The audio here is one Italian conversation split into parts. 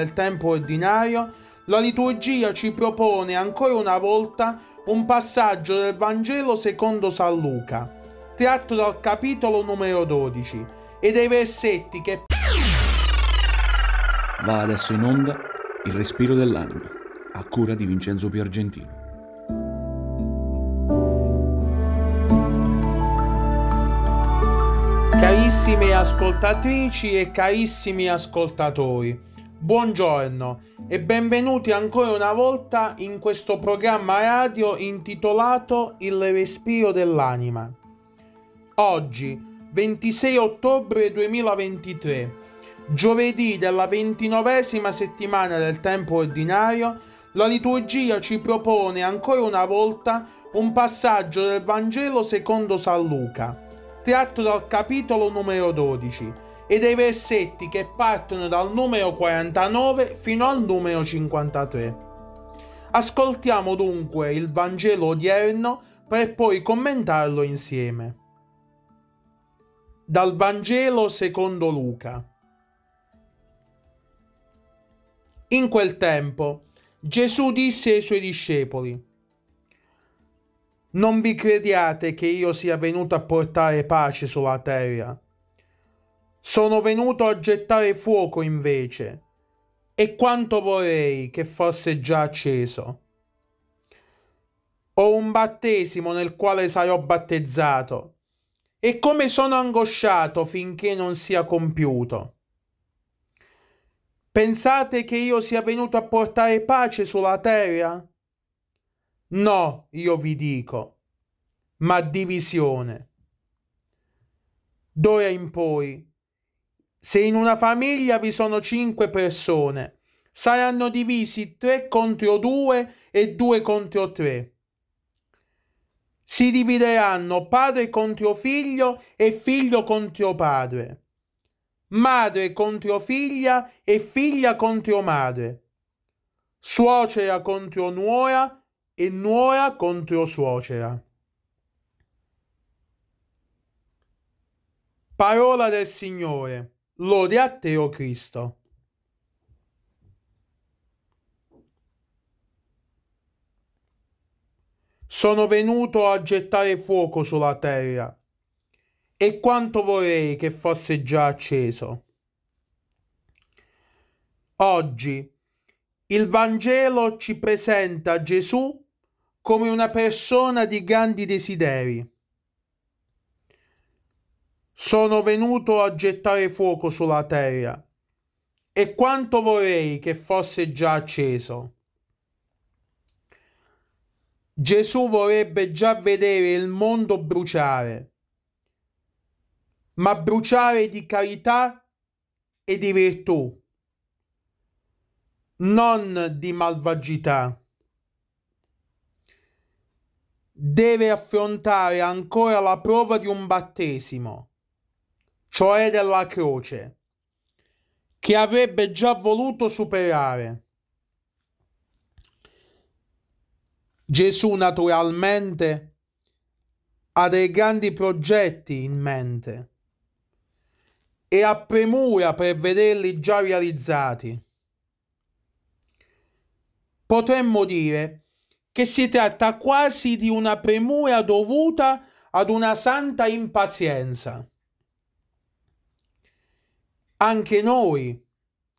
nel tempo ordinario, la liturgia ci propone ancora una volta un passaggio del Vangelo secondo San Luca, tratto dal capitolo numero 12 e dei versetti che... Va adesso in onda Il respiro dell'anima, a cura di Vincenzo Piargentino. Carissime ascoltatrici e carissimi ascoltatori, Buongiorno e benvenuti ancora una volta in questo programma radio intitolato Il respiro dell'anima. Oggi, 26 ottobre 2023, giovedì della ventinovesima settimana del tempo ordinario, la liturgia ci propone ancora una volta un passaggio del Vangelo secondo San Luca, tratto dal capitolo numero 12 e dei versetti che partono dal numero 49 fino al numero 53. Ascoltiamo dunque il Vangelo odierno per poi commentarlo insieme. Dal Vangelo secondo Luca. In quel tempo Gesù disse ai suoi discepoli, Non vi crediate che io sia venuto a portare pace sulla terra sono venuto a gettare fuoco invece, e quanto vorrei che fosse già acceso. Ho un battesimo nel quale sarò battezzato, e come sono angosciato finché non sia compiuto. Pensate che io sia venuto a portare pace sulla terra? No, io vi dico, ma divisione. D'ora in poi se in una famiglia vi sono cinque persone, saranno divisi tre contro due e due contro tre. Si divideranno padre contro figlio e figlio contro padre, madre contro figlia e figlia contro madre, suocera contro nuora e nuora contro suocera. Parola del Signore. Lode a te, o Cristo. Sono venuto a gettare fuoco sulla terra e quanto vorrei che fosse già acceso. Oggi il Vangelo ci presenta Gesù come una persona di grandi desideri sono venuto a gettare fuoco sulla terra e quanto vorrei che fosse già acceso. Gesù vorrebbe già vedere il mondo bruciare, ma bruciare di carità e di virtù, non di malvagità. Deve affrontare ancora la prova di un battesimo cioè della croce, che avrebbe già voluto superare. Gesù naturalmente ha dei grandi progetti in mente e ha premura per vederli già realizzati. Potremmo dire che si tratta quasi di una premura dovuta ad una santa impazienza. Anche noi,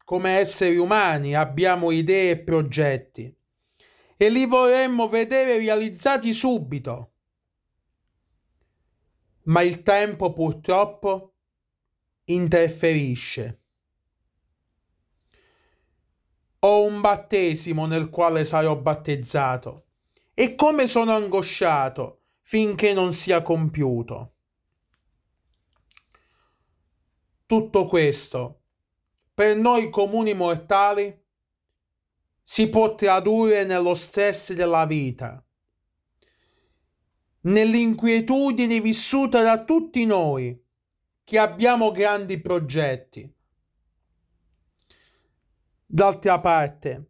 come esseri umani, abbiamo idee e progetti e li vorremmo vedere realizzati subito. Ma il tempo purtroppo interferisce. Ho un battesimo nel quale sarò battezzato e come sono angosciato finché non sia compiuto. tutto questo, per noi comuni mortali, si può tradurre nello stress della vita, nell'inquietudine vissuta da tutti noi che abbiamo grandi progetti. D'altra parte,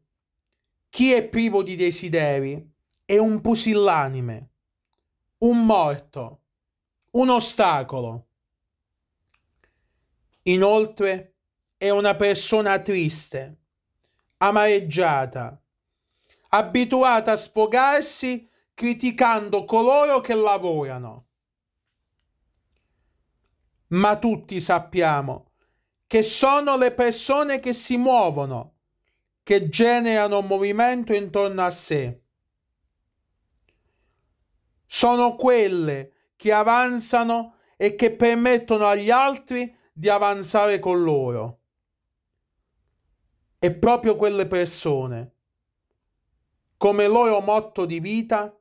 chi è privo di desideri è un pusillanime, un morto, un ostacolo. Inoltre è una persona triste, amareggiata, abituata a sfogarsi criticando coloro che lavorano. Ma tutti sappiamo che sono le persone che si muovono, che generano movimento intorno a sé. Sono quelle che avanzano e che permettono agli altri di di avanzare con loro. E proprio quelle persone, come loro motto di vita,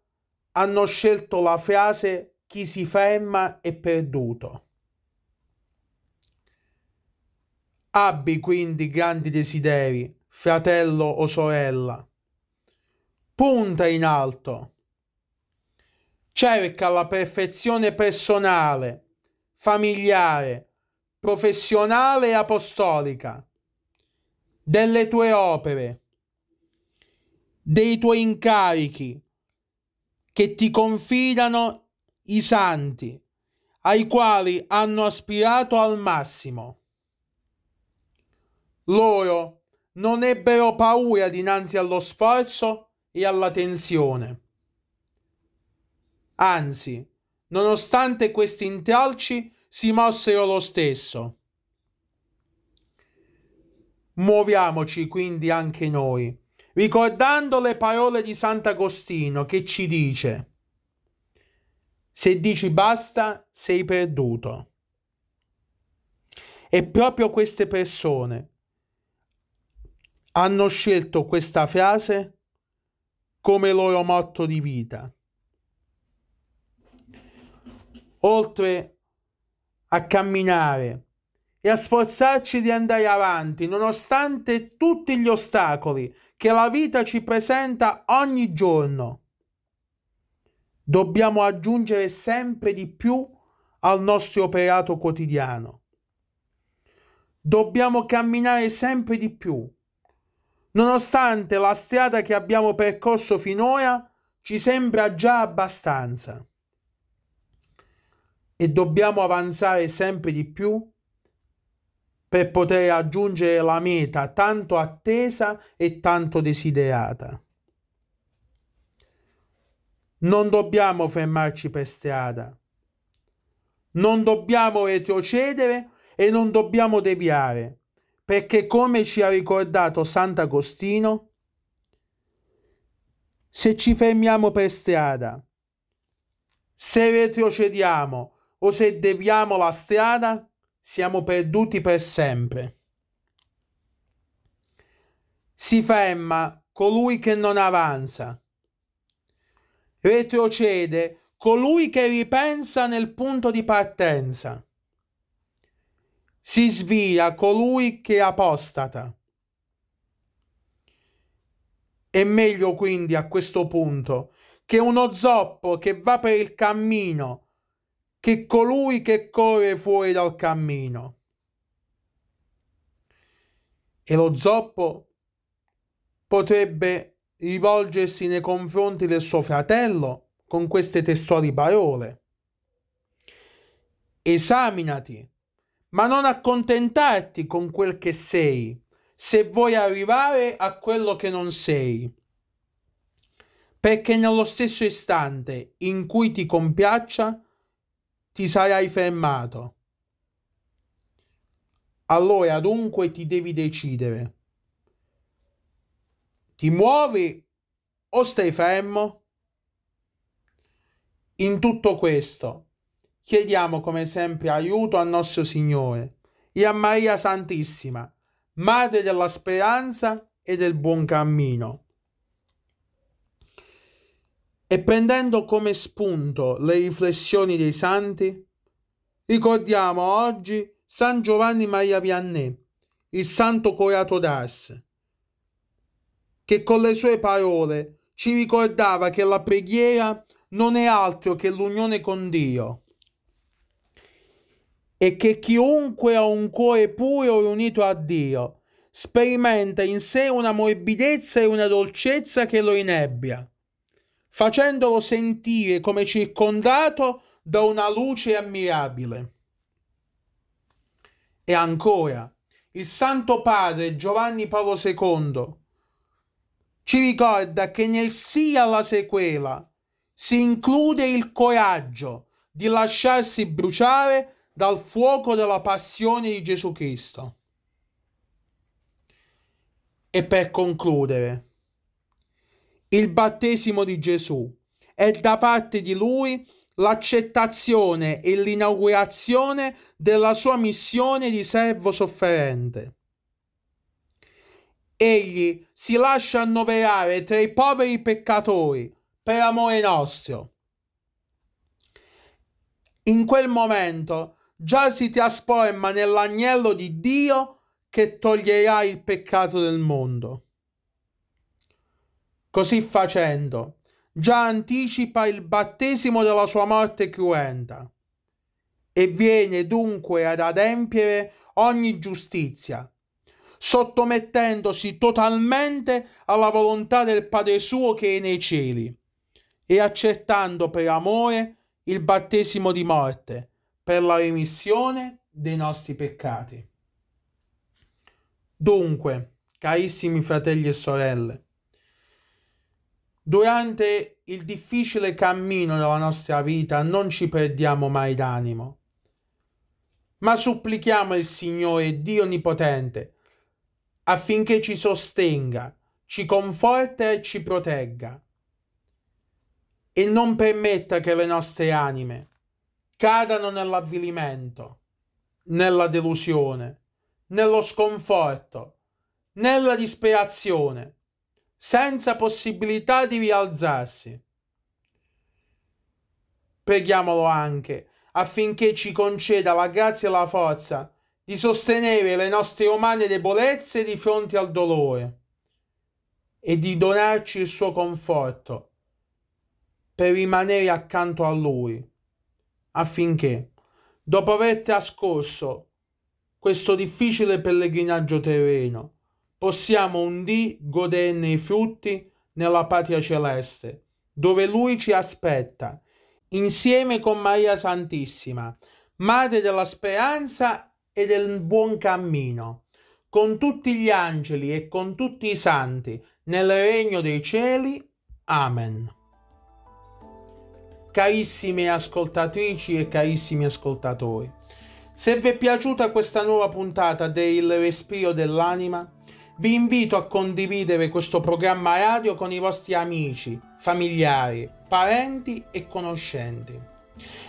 hanno scelto la frase chi si ferma è perduto. Abbi quindi grandi desideri, fratello o sorella. Punta in alto. Cerca la perfezione personale, familiare, professionale e apostolica, delle tue opere, dei tuoi incarichi che ti confidano i santi, ai quali hanno aspirato al massimo. Loro non ebbero paura dinanzi allo sforzo e alla tensione. Anzi, nonostante questi intralci, si mossero lo stesso. Muoviamoci quindi anche noi, ricordando le parole di Sant'Agostino che ci dice se dici basta sei perduto. E proprio queste persone hanno scelto questa frase come loro motto di vita. Oltre a camminare e a sforzarci di andare avanti nonostante tutti gli ostacoli che la vita ci presenta ogni giorno. Dobbiamo aggiungere sempre di più al nostro operato quotidiano. Dobbiamo camminare sempre di più, nonostante la strada che abbiamo percorso finora ci sembra già abbastanza e dobbiamo avanzare sempre di più per poter raggiungere la meta tanto attesa e tanto desiderata. Non dobbiamo fermarci per strada, non dobbiamo retrocedere e non dobbiamo deviare, perché come ci ha ricordato Sant'Agostino, se ci fermiamo per strada, se retrocediamo, o se deviamo la strada siamo perduti per sempre. Si ferma colui che non avanza. Retrocede colui che ripensa nel punto di partenza. Si svia colui che apostata. È meglio quindi a questo punto che uno zoppo che va per il cammino che colui che corre fuori dal cammino. E lo zoppo potrebbe rivolgersi nei confronti del suo fratello con queste testuali parole. Esaminati, ma non accontentarti con quel che sei, se vuoi arrivare a quello che non sei perché nello stesso istante in cui ti compiaccia, ti sarai fermato. Allora dunque ti devi decidere. Ti muovi o stai fermo? In tutto questo chiediamo come sempre aiuto al nostro Signore e a Maria Santissima, Madre della Speranza e del Buon Cammino. E prendendo come spunto le riflessioni dei santi, ricordiamo oggi San Giovanni Maria Vianney, il santo curato d'As, che con le sue parole ci ricordava che la preghiera non è altro che l'unione con Dio e che chiunque ha un cuore puro e unito a Dio sperimenta in sé una morbidezza e una dolcezza che lo inebbia facendolo sentire come circondato da una luce ammirabile. E ancora, il Santo Padre Giovanni Paolo II ci ricorda che nel sia la sequela si include il coraggio di lasciarsi bruciare dal fuoco della passione di Gesù Cristo. E per concludere, il battesimo di Gesù e da parte di lui l'accettazione e l'inaugurazione della sua missione di servo sofferente. Egli si lascia annoverare tra i poveri peccatori per amore nostro. In quel momento già si trasforma nell'agnello di Dio che toglierà il peccato del mondo. Così facendo, già anticipa il battesimo della sua morte cruenta e viene dunque ad adempiere ogni giustizia, sottomettendosi totalmente alla volontà del Padre suo che è nei cieli e accettando per amore il battesimo di morte per la remissione dei nostri peccati. Dunque, carissimi fratelli e sorelle, Durante il difficile cammino della nostra vita non ci perdiamo mai d'animo, ma supplichiamo il Signore Dio Onnipotente affinché ci sostenga, ci conforta e ci protegga e non permetta che le nostre anime cadano nell'avvilimento, nella delusione, nello sconforto, nella disperazione senza possibilità di rialzarsi. Preghiamolo anche affinché ci conceda la grazia e la forza di sostenere le nostre umane debolezze di fronte al dolore e di donarci il suo conforto per rimanere accanto a lui, affinché, dopo aver trascorso questo difficile pellegrinaggio terreno, possiamo un dì goderne i frutti nella patria celeste, dove Lui ci aspetta, insieme con Maria Santissima, Madre della speranza e del buon cammino, con tutti gli angeli e con tutti i santi, nel regno dei cieli. Amen. Carissime ascoltatrici e carissimi ascoltatori, se vi è piaciuta questa nuova puntata del Respiro dell'Anima, vi invito a condividere questo programma radio con i vostri amici, familiari, parenti e conoscenti.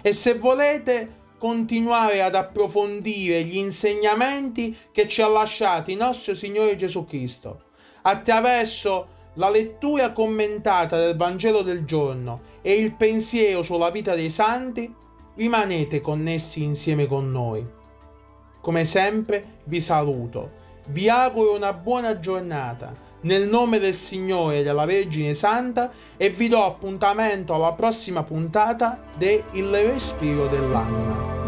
E se volete continuare ad approfondire gli insegnamenti che ci ha lasciati il nostro Signore Gesù Cristo attraverso la lettura commentata del Vangelo del giorno e il pensiero sulla vita dei santi, rimanete connessi insieme con noi. Come sempre vi saluto vi auguro una buona giornata nel nome del Signore e della Vergine Santa e vi do appuntamento alla prossima puntata de Il respiro dell'anima.